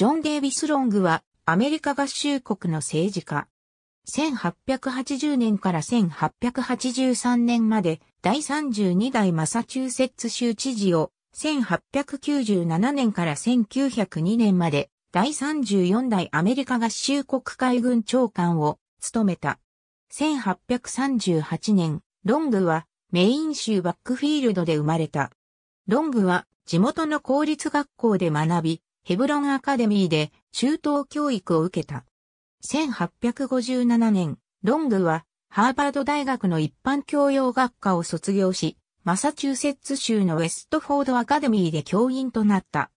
ジョン・デイビス・ロングはアメリカ合衆国の政治家。1880年から1883年まで第32代マサチューセッツ州知事を1897年から1902年まで第34代アメリカ合衆国海軍長官を務めた。1838年、ロングはメイン州バックフィールドで生まれた。ロングは地元の公立学校で学び、ヘブロンアカデミーで中等教育を受けた。1857年、ロングはハーバード大学の一般教養学科を卒業し、マサチューセッツ州のウェストフォードアカデミーで教員となった。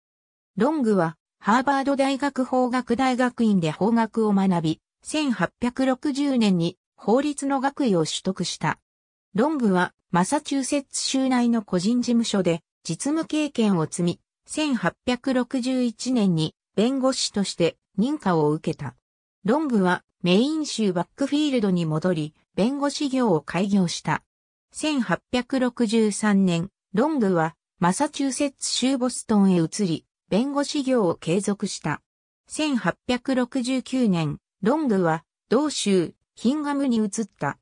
ロングはハーバード大学法学大学院で法学を学び、1860年に法律の学位を取得した。ロングはマサチューセッツ州内の個人事務所で実務経験を積み、1861年に弁護士として認可を受けた。ロングはメイン州バックフィールドに戻り、弁護士業を開業した。1863年、ロングはマサチューセッツ州ボストンへ移り、弁護士業を継続した。1869年、ロングは同州ヒンガムに移った。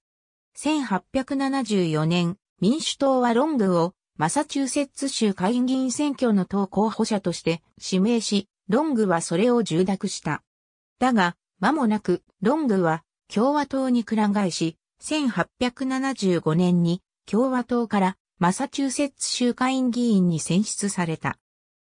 1874年、民主党はロングをマサチューセッツ州下院議員選挙の党候補者として指名し、ロングはそれを重諾した。だが、間もなく、ロングは共和党にくら替えし、1875年に共和党からマサチューセッツ州下院議員に選出された。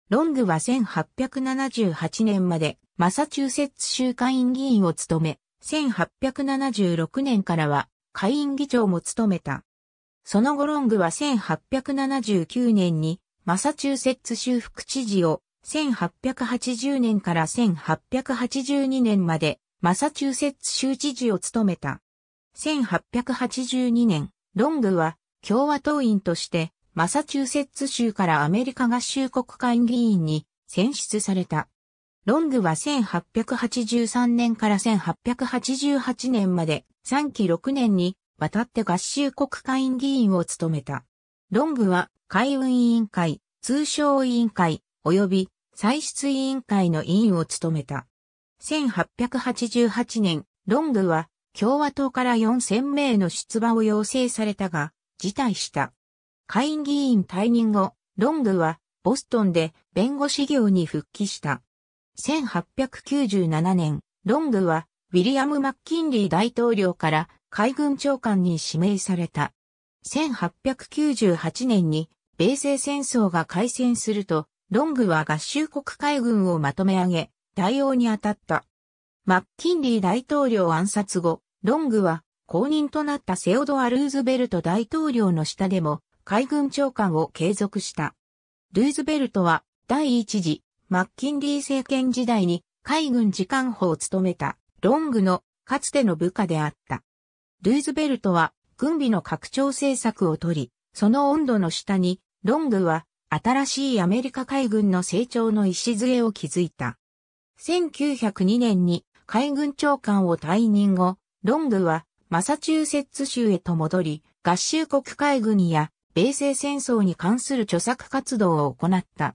ロングは1878年までマサチューセッツ州下院議員を務め、1876年からは下院議長も務めた。その後ロングは1879年にマサチューセッツ州副知事を1880年から1882年までマサチューセッツ州知事を務めた。1882年、ロングは共和党員としてマサチューセッツ州からアメリカ合衆国会議員に選出された。ロングは1883年から1888年まで3期6年に渡って合衆国会員議員を務めた。ロングは海運委員会、通商委員会、及び歳出委員会の委員を務めた。1888年、ロングは共和党から4000名の出馬を要請されたが、辞退した。会員議員退任後、ロングはボストンで弁護士業に復帰した。1897年、ロングはウィリアム・マッキンリー大統領から海軍長官に指名された。1898年に米西戦争が開戦すると、ロングは合衆国海軍をまとめ上げ、対応に当たった。マッキンリー大統領暗殺後、ロングは公認となったセオドア・ルーズベルト大統領の下でも海軍長官を継続した。ルーズベルトは第一次マッキンリー政権時代に海軍次官補を務めたロングのかつての部下であった。ルーズベルトは軍備の拡張政策をとり、その温度の下に、ロングは新しいアメリカ海軍の成長の礎を築いた。1902年に海軍長官を退任後、ロングはマサチューセッツ州へと戻り、合衆国海軍や米西戦争に関する著作活動を行った。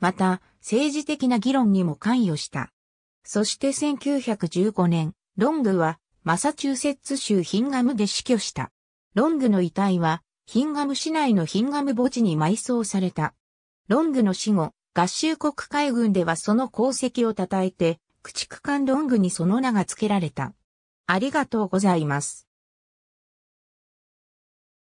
また、政治的な議論にも関与した。そして1915年、ロングはマサチューセッツ州ヒンガムで死去した。ロングの遺体は、ヒンガム市内のヒンガム墓地に埋葬された。ロングの死後、合衆国海軍ではその功績を称えて、駆逐艦ロングにその名が付けられた。ありがとうございます。